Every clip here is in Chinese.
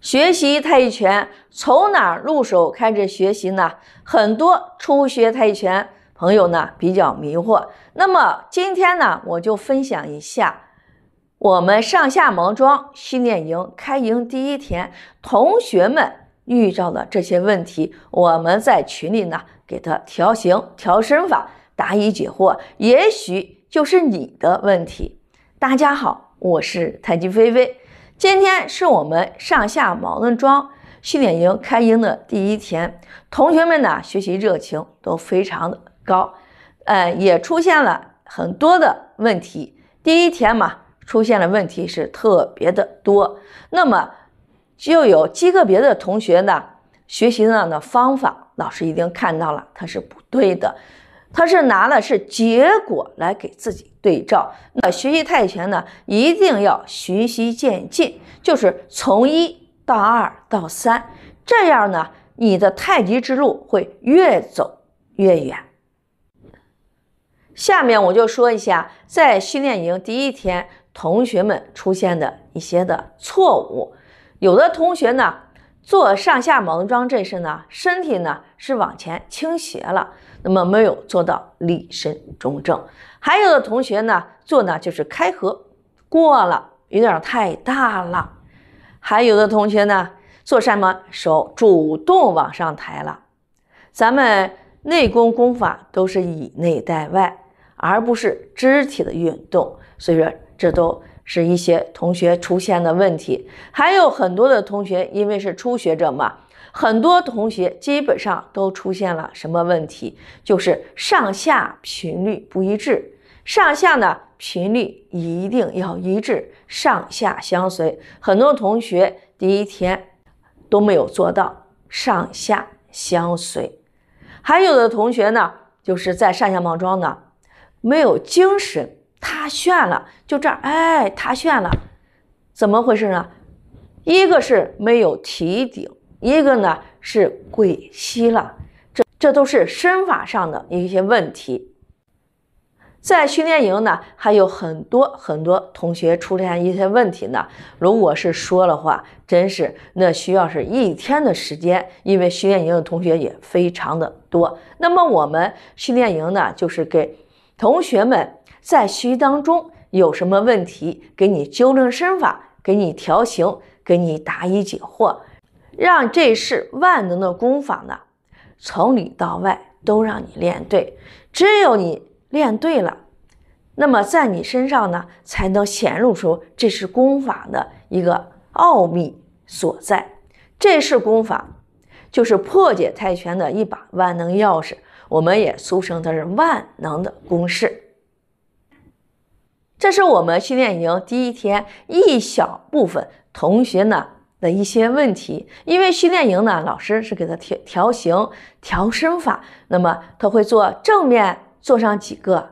学习太极拳从哪入手开始学习呢？很多初学太极拳朋友呢比较迷惑。那么今天呢，我就分享一下我们上下毛庄训练营开营第一天同学们遇到的这些问题。我们在群里呢给他调形调身法。答疑解惑，也许就是你的问题。大家好，我是太极菲菲，今天是我们上下矛盾桩训练营开营的第一天，同学们呢学习热情都非常的高，呃，也出现了很多的问题。第一天嘛，出现了问题是特别的多。那么，就有极个别的同学呢，学习上的方法，老师已经看到了，他是不对的。他是拿的是结果来给自己对照。那学习泰拳呢，一定要循序渐进，就是从一到二到三，这样呢，你的太极之路会越走越远。下面我就说一下，在训练营第一天，同学们出现的一些的错误。有的同学呢。做上下蒙桩这事呢，身体呢是往前倾斜了，那么没有做到立身中正。还有的同学呢，做呢就是开合过了，有点太大了。还有的同学呢，做什么手主动往上抬了。咱们内功功法都是以内带外，而不是肢体的运动，所以说这都。是一些同学出现的问题，还有很多的同学因为是初学者嘛，很多同学基本上都出现了什么问题？就是上下频率不一致，上下呢频率一定要一致，上下相随。很多同学第一天都没有做到上下相随，还有的同学呢，就是在上下膀装呢没有精神。他炫了，就这儿，哎，他炫了，怎么回事呢？一个是没有提顶，一个呢是跪膝了，这这都是身法上的一些问题。在训练营呢，还有很多很多同学出现一些问题呢。如果是说的话，真是那需要是一天的时间，因为训练营的同学也非常的多。那么我们训练营呢，就是给同学们。在习当中有什么问题，给你纠正身法，给你调形，给你答疑解惑，让这是万能的功法呢？从里到外都让你练对，只有你练对了，那么在你身上呢，才能显露出这是功法的一个奥秘所在。这是功法，就是破解泰拳的一把万能钥匙，我们也俗称它是万能的公式。这是我们训练营第一天一小部分同学呢的一些问题，因为训练营呢，老师是给他调调形、调身法，那么他会做正面做上几个，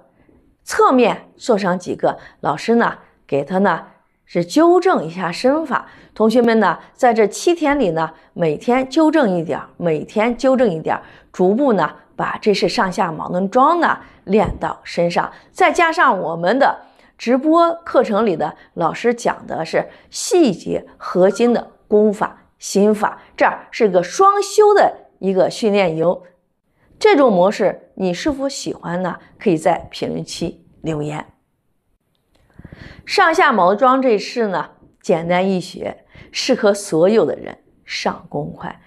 侧面做上几个，老师呢给他呢是纠正一下身法。同学们呢在这七天里呢，每天纠正一点，每天纠正一点，逐步呢把这是上下矛盾桩呢练到身上，再加上我们的。直播课程里的老师讲的是细节核心的功法心法，这是个双修的一个训练营，这种模式你是否喜欢呢？可以在评论区留言。上下毛装这式呢简单易学，适合所有的人上公快，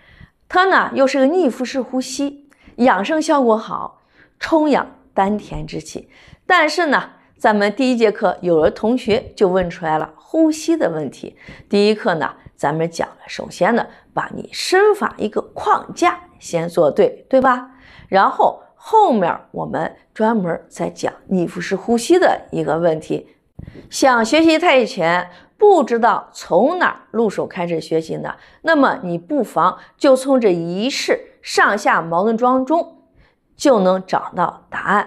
它呢又是个逆腹式呼吸，养生效果好，充养丹田之气，但是呢。咱们第一节课，有的同学就问出来了呼吸的问题。第一课呢，咱们讲了，首先呢，把你身法一个框架先做对，对吧？然后后面我们专门再讲逆腹式呼吸的一个问题。想学习太极拳，不知道从哪入手开始学习呢？那么你不妨就从这一式上下矛盾桩中就能找到答案。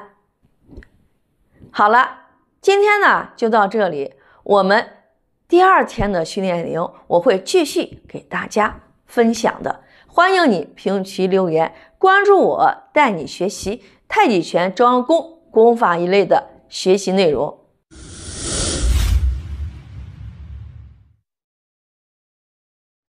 好了。今天呢就到这里，我们第二天的训练营我会继续给大家分享的，欢迎你评论区留言，关注我带你学习太极拳央功、功法一类的学习内容。